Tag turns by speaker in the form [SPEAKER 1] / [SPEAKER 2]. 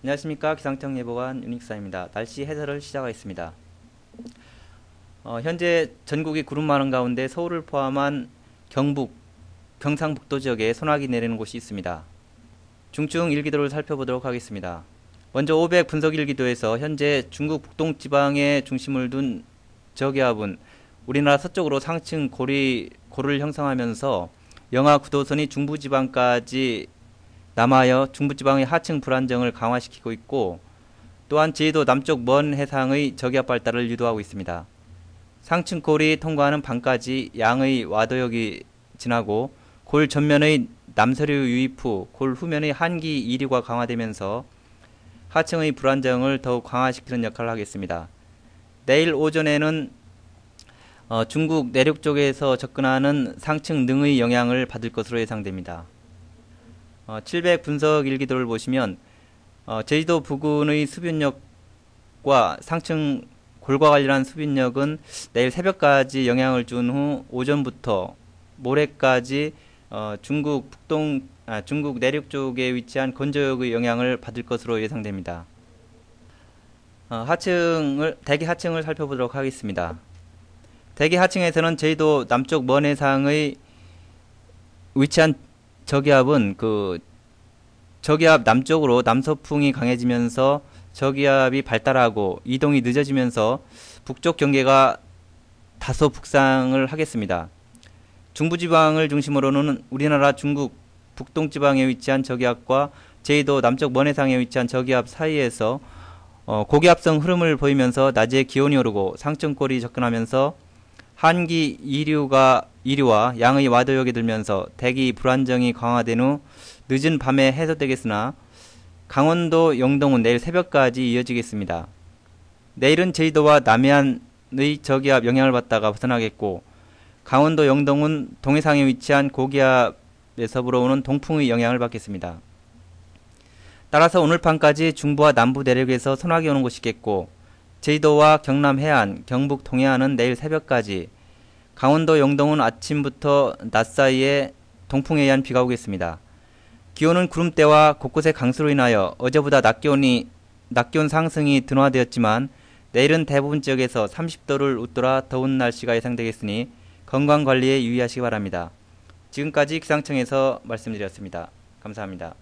[SPEAKER 1] 안녕하십니까 기상청 예보관 유닉사입니다. 날씨 해설을 시작하겠습니다. 어, 현재 전국이 구름 많은 가운데 서울을 포함한 경북, 경상북도 지역에 소나기 내리는 곳이 있습니다. 중증 일기도를 살펴보도록 하겠습니다. 먼저 500 분석 일기도에서 현재 중국 북동 지방에 중심을 둔 저기압은 우리나라 서쪽으로 상층 고리 고를 형성하면서 영하 9도선이 중부 지방까지 남하여 중부지방의 하층 불안정을 강화시키고 있고 또한 제도 남쪽 먼 해상의 저기압 발달을 유도하고 있습니다. 상층 골이 통과하는 반까지 양의 와도역이 지나고 골 전면의 남서류 유입 후 골 후면의 한기 이류가 강화되면서 하층의 불안정을 더욱 강화시키는 역할을 하겠습니다. 내일 오전에는 어, 중국 내륙 쪽에서 접근하는 상층 능의 영향을 받을 것으로 예상됩니다. 어, 700 분석 일기도를 보시면 어, 제주도 부근의 수변력과 상층 골과 관련한 수변력은 내일 새벽까지 영향을 준 후 오전부터 모레까지 어, 중국 북동 아, 중국 내륙 쪽에 위치한 건조역의 영향을 받을 것으로 예상됩니다. 어, 하층을 대기 하층을 살펴보도록 하겠습니다. 대기 하층에서는 제주도 남쪽 먼해상의 위치한 저기압은 그 저기압 남쪽으로 남서풍이 강해지면서 저기압이 발달하고 이동이 늦어지면서 북쪽 경계가 다소 북상을 하겠습니다. 중부지방을 중심으로는 우리나라 중국 북동지방에 위치한 저기압과 제2도 남쪽 먼해상에 위치한 저기압 사이에서 어, 고기압성 흐름을 보이면서 낮에 기온이 오르고 상층골이 접근하면서 한기 이류가 이리와 양의 와도역에 들면서 대기 불안정이 강화된 후 늦은 밤에 해소되겠으나 강원도 영동은 내일 새벽까지 이어지겠습니다. 내일은 제주도와 남해안의 저기압 영향을 받다가 벗어나겠고 강원도 영동은 동해상에 위치한 고기압에서 불어오는 동풍의 영향을 받겠습니다. 따라서 오늘 밤까지 중부와 남부 내륙에서 소나기 오는 곳이 있겠고 제주도와 경남 해안, 경북 동해안은 내일 새벽까지 강원도 영동은 아침부터 낮 사이에 동풍에 의한 비가 오겠습니다. 기온은 구름대와 곳곳의 강수로 인하여 어제보다 낮 기온이 낮 기온 상승이 둔화되었지만 내일은 대부분 지역에서 30도를 웃돌아 더운 날씨가 예상되겠으니 건강 관리에 유의하시기 바랍니다. 지금까지 기상청에서 말씀드렸습니다. 감사합니다.